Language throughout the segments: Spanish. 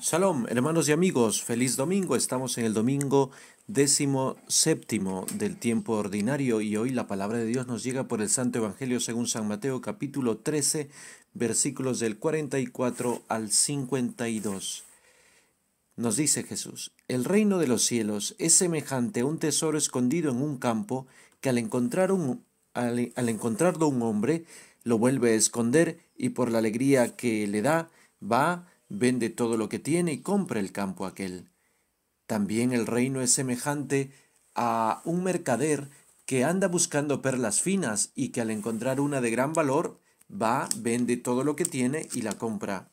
Salom, hermanos y amigos, feliz domingo. Estamos en el domingo décimo séptimo del tiempo ordinario y hoy la palabra de Dios nos llega por el Santo Evangelio según San Mateo capítulo 13 versículos del 44 al 52. Nos dice Jesús, el reino de los cielos es semejante a un tesoro escondido en un campo que al, encontrar un, al encontrarlo un hombre lo vuelve a esconder y por la alegría que le da va a Vende todo lo que tiene y compra el campo aquel. También el reino es semejante a un mercader que anda buscando perlas finas y que al encontrar una de gran valor, va, vende todo lo que tiene y la compra.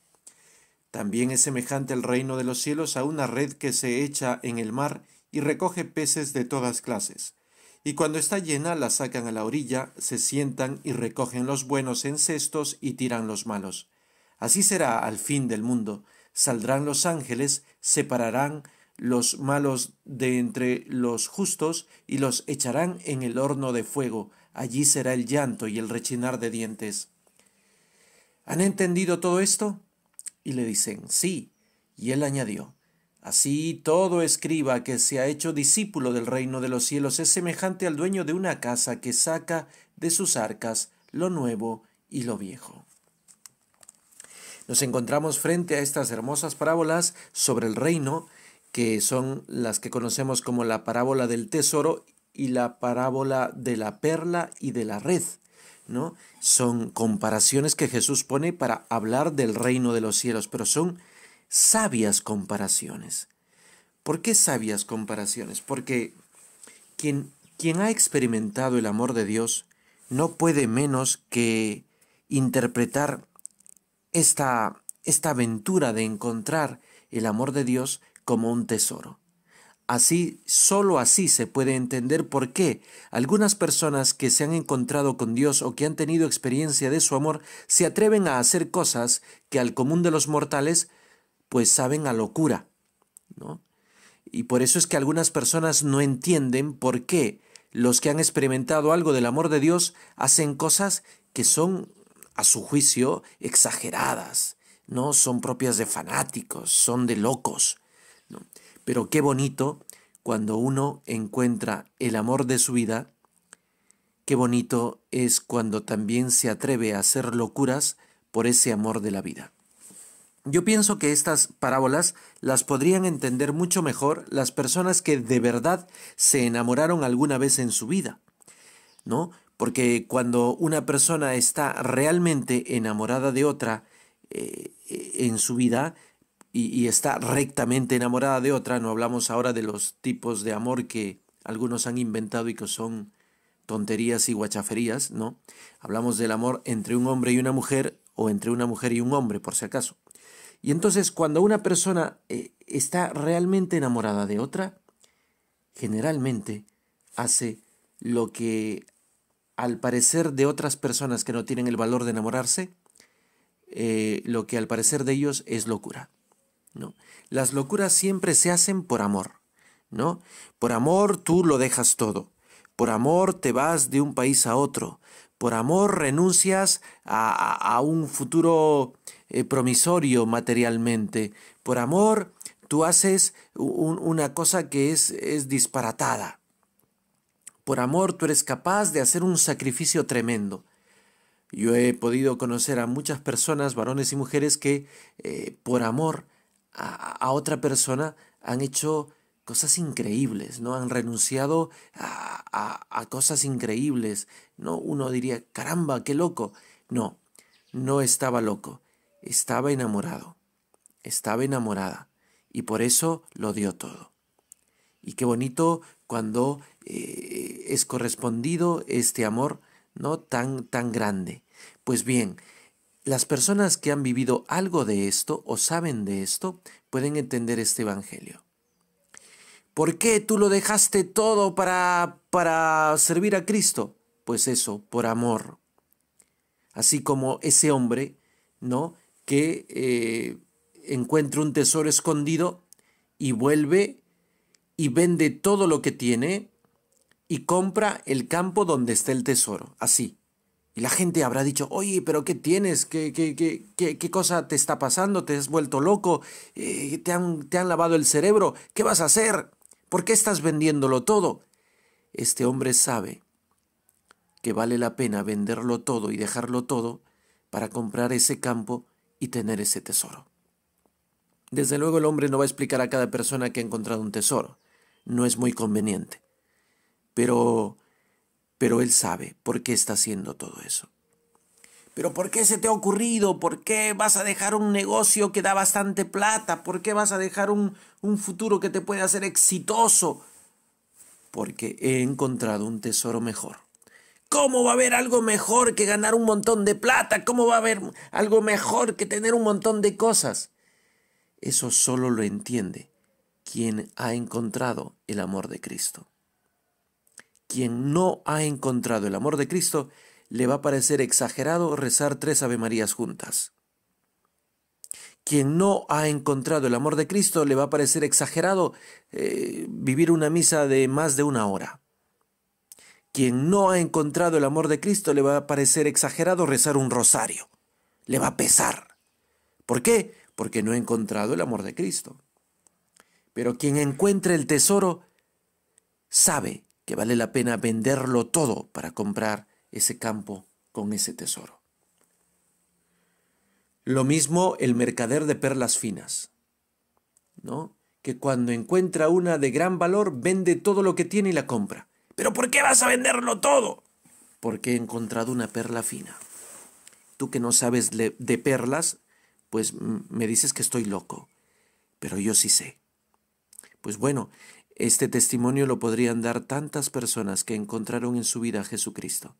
También es semejante el reino de los cielos a una red que se echa en el mar y recoge peces de todas clases. Y cuando está llena la sacan a la orilla, se sientan y recogen los buenos en cestos y tiran los malos. Así será al fin del mundo. Saldrán los ángeles, separarán los malos de entre los justos y los echarán en el horno de fuego. Allí será el llanto y el rechinar de dientes. ¿Han entendido todo esto? Y le dicen, sí. Y él añadió, Así todo escriba que se ha hecho discípulo del reino de los cielos es semejante al dueño de una casa que saca de sus arcas lo nuevo y lo viejo. Nos encontramos frente a estas hermosas parábolas sobre el reino, que son las que conocemos como la parábola del tesoro y la parábola de la perla y de la red. ¿no? Son comparaciones que Jesús pone para hablar del reino de los cielos, pero son sabias comparaciones. ¿Por qué sabias comparaciones? Porque quien, quien ha experimentado el amor de Dios no puede menos que interpretar esta, esta aventura de encontrar el amor de Dios como un tesoro. Así, solo así se puede entender por qué algunas personas que se han encontrado con Dios o que han tenido experiencia de su amor se atreven a hacer cosas que al común de los mortales pues saben a locura, ¿no? Y por eso es que algunas personas no entienden por qué los que han experimentado algo del amor de Dios hacen cosas que son a su juicio, exageradas, ¿no? Son propias de fanáticos, son de locos. Pero qué bonito cuando uno encuentra el amor de su vida, qué bonito es cuando también se atreve a hacer locuras por ese amor de la vida. Yo pienso que estas parábolas las podrían entender mucho mejor las personas que de verdad se enamoraron alguna vez en su vida, ¿no? Porque cuando una persona está realmente enamorada de otra eh, eh, en su vida y, está rectamente enamorada de otra, no hablamos ahora de los tipos de amor que algunos han inventado y que son tonterías y guachaferías, ¿no? Hablamos del amor entre un hombre y una mujer o entre una mujer y un hombre, por si acaso. Y entonces cuando una persona eh, está realmente enamorada de otra, generalmente hace lo que al parecer de otras personas que no tienen el valor de enamorarse, eh, lo que al parecer de ellos es locura. ¿no? Las locuras siempre se hacen por amor. ¿no? Por amor tú lo dejas todo. Por amor te vas de un país a otro. Por amor renuncias a, un futuro eh, promisorio materialmente. Por amor tú haces una cosa que es disparatada. Por amor tú eres capaz de hacer un sacrificio tremendo. Yo he podido conocer a muchas personas, varones y mujeres, que eh, por amor a, otra persona han hecho cosas increíbles, ¿no? Han renunciado a, a cosas increíbles, ¿no? Uno diría, caramba, qué loco. No, no estaba loco, estaba enamorado, estaba enamorada y por eso lo dio todo. Y qué bonito cuando eh, es correspondido este amor no tan tan grande. Pues bien, las personas que han vivido algo de esto o saben de esto pueden entender este evangelio. ¿Por qué tú lo dejaste todo para para servir a Cristo? Pues eso, por amor. Así como ese hombre, ¿no? que eh, encuentra un tesoro escondido y vuelve y vende todo lo que tiene y compra el campo donde está el tesoro. Así. Y la gente habrá dicho, oye, pero ¿qué tienes? ¿Qué, qué, cosa te está pasando? ¿Te has vuelto loco? Eh, ¿te, han, ¿Te han lavado el cerebro? ¿Qué vas a hacer? ¿Por qué estás vendiéndolo todo? Este hombre sabe que vale la pena venderlo todo y dejarlo todo para comprar ese campo y tener ese tesoro. Desde luego el hombre no va a explicar a cada persona que ha encontrado un tesoro no es muy conveniente. Pero, pero Él sabe por qué está haciendo todo eso. Pero ¿por qué se te ha ocurrido? ¿Por qué vas a dejar un negocio que da bastante plata? ¿Por qué vas a dejar un, un futuro que te puede hacer exitoso? Porque he encontrado un tesoro mejor. ¿Cómo va a haber algo mejor que ganar un montón de plata? ¿Cómo va a haber algo mejor que tener un montón de cosas? Eso solo lo entiende quien ha encontrado el amor de Cristo. Quien no ha encontrado el amor de Cristo, le va a parecer exagerado rezar tres Ave Marías juntas. Quien no ha encontrado el amor de Cristo, le va a parecer exagerado eh, vivir una misa de más de una hora. Quien no ha encontrado el amor de Cristo, le va a parecer exagerado rezar un rosario. Le va a pesar. ¿Por qué? Porque no ha encontrado el amor de Cristo. Pero quien encuentra el tesoro sabe que vale la pena venderlo todo para comprar ese campo con ese tesoro. Lo mismo el mercader de perlas finas, ¿no? Que cuando encuentra una de gran valor vende todo lo que tiene y la compra. ¿Pero por qué vas a venderlo todo? Porque he encontrado una perla fina. Tú que no sabes de perlas, pues mm, me dices que estoy loco, pero yo sí sé. Pues bueno, este testimonio lo podrían dar tantas personas que encontraron en su vida a Jesucristo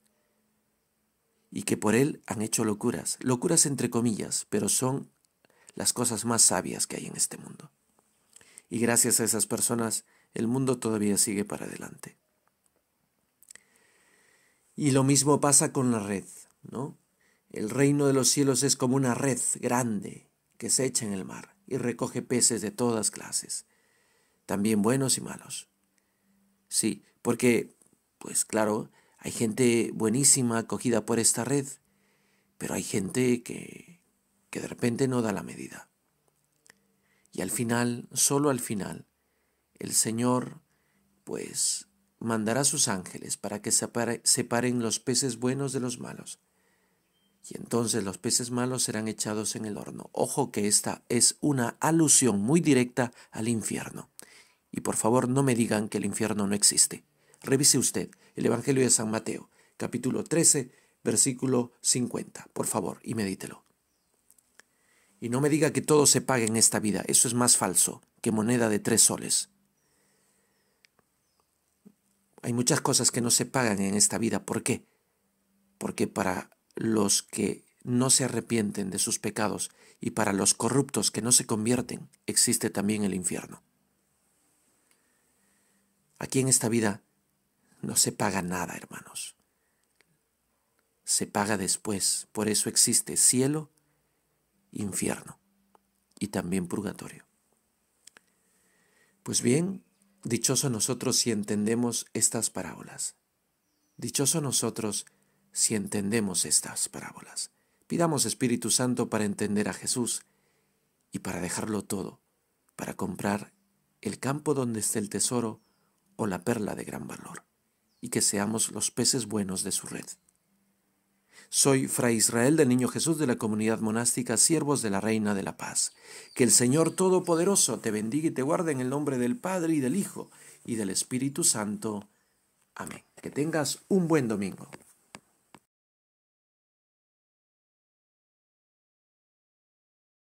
y que por él han hecho locuras, locuras entre comillas, pero son las cosas más sabias que hay en este mundo. Y gracias a esas personas, el mundo todavía sigue para adelante. Y lo mismo pasa con la red, ¿no? El reino de los cielos es como una red grande que se echa en el mar y recoge peces de todas clases también buenos y malos. Sí, porque, pues claro, hay gente buenísima acogida por esta red, pero hay gente que, que de repente no da la medida. Y al final, solo al final, el Señor, pues, mandará a sus ángeles para que separen los peces buenos de los malos. Y entonces los peces malos serán echados en el horno. Ojo que esta es una alusión muy directa al infierno. Y por favor no me digan que el infierno no existe. Revise usted el Evangelio de San Mateo, capítulo 13, versículo 50, por favor, y medítelo. Y no me diga que todo se pague en esta vida, eso es más falso que moneda de tres soles. Hay muchas cosas que no se pagan en esta vida, ¿por qué? Porque para los que no se arrepienten de sus pecados y para los corruptos que no se convierten, existe también el infierno. Aquí en esta vida no se paga nada, hermanos. Se paga después. Por eso existe cielo, infierno y también purgatorio. Pues bien, dichoso nosotros si entendemos estas parábolas. Dichoso nosotros si entendemos estas parábolas. Pidamos Espíritu Santo para entender a Jesús y para dejarlo todo, para comprar el campo donde está el tesoro, o la perla de gran valor, y que seamos los peces buenos de su red. Soy Fray Israel del Niño Jesús de la comunidad monástica Siervos de la Reina de la Paz. Que el Señor Todopoderoso te bendiga y te guarde en el nombre del Padre y del Hijo y del Espíritu Santo. Amén. Que tengas un buen domingo.